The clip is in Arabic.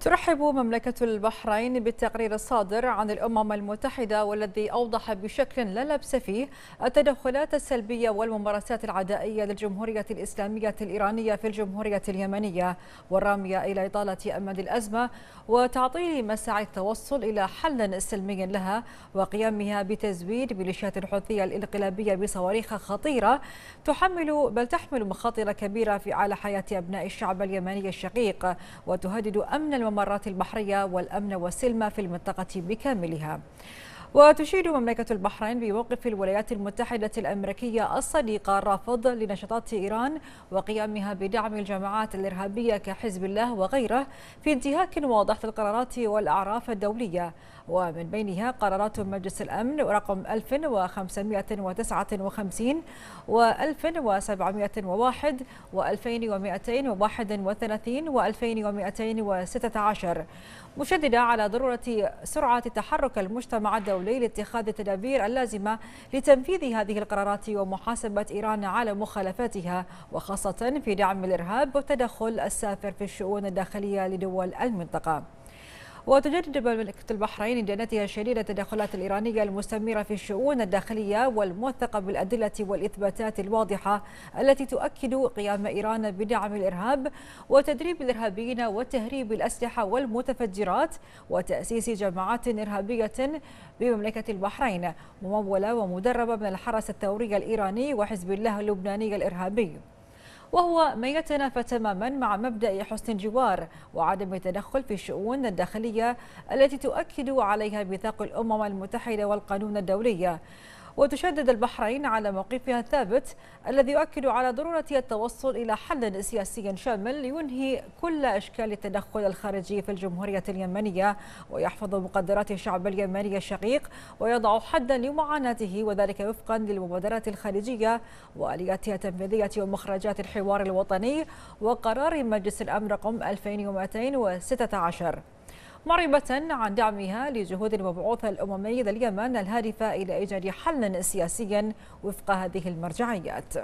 ترحب مملكة البحرين بالتقرير الصادر عن الأمم المتحدة والذي أوضح بشكل لا لبس فيه التدخلات السلبية والممارسات العدائية للجمهورية الإسلامية الإيرانية في الجمهورية اليمنية والرامية إلى إطالة أمد الأزمة وتعطيل مساعي التوصل إلى حل سلمي لها وقيامها بتزويد ميليشيات الحوثية الإنقلابية بصواريخ خطيرة تحمل بل تحمل مخاطر كبيرة في على حياة أبناء الشعب اليمني الشقيق وتهدد أمن الممرات البحرية والأمن والسلم في المنطقة بكاملها وتشير مملكة البحرين بموقف الولايات المتحدة الأمريكية الصديقة الرافض لنشاطات إيران وقيامها بدعم الجماعات الإرهابية كحزب الله وغيره في انتهاك واضح للقرارات والأعراف الدولية ومن بينها قرارات مجلس الأمن رقم 1559 و1701 و2231 و2216 مشددة على ضرورة سرعة تحرك المجتمع الدولي الدولي لاتخاذ التدابير اللازمة لتنفيذ هذه القرارات ومحاسبة إيران على مخالفاتها وخاصة في دعم الإرهاب والتدخل السافر في الشؤون الداخلية لدول المنطقة وتجدد مملكة البحرين بديانتها شديدة التدخلات الإيرانية المستمرة في الشؤون الداخلية والموثقة بالأدلة والإثباتات الواضحة التي تؤكد قيام إيران بدعم الإرهاب وتدريب الإرهابيين وتهريب الأسلحة والمتفجرات وتأسيس جماعات إرهابية بمملكة البحرين ممولة ومدربة من الحرس الثوري الإيراني وحزب الله اللبناني الإرهابي وهو ما يتنافى تماما مع مبدأ حسن الجوار وعدم التدخل في الشؤون الداخلية التي تؤكد عليها ميثاق الأمم المتحدة والقانون الدولي وتشدد البحرين على موقفها الثابت الذي يؤكد على ضرورة التوصل إلى حل سياسي شامل ينهي كل أشكال التدخل الخارجي في الجمهورية اليمنية ويحفظ مقدرات الشعب اليمني الشقيق ويضع حدا لمعاناته وذلك وفقا للمبادرة الخارجية وآلياتها التنفيذية ومخرجات الحوار الوطني وقرار مجلس الأمن رقم 2216 معربة عن دعمها لجهود المبعوث الأممي لليمن الهادفة إلى إيجاد حل سياسي وفق هذه المرجعيات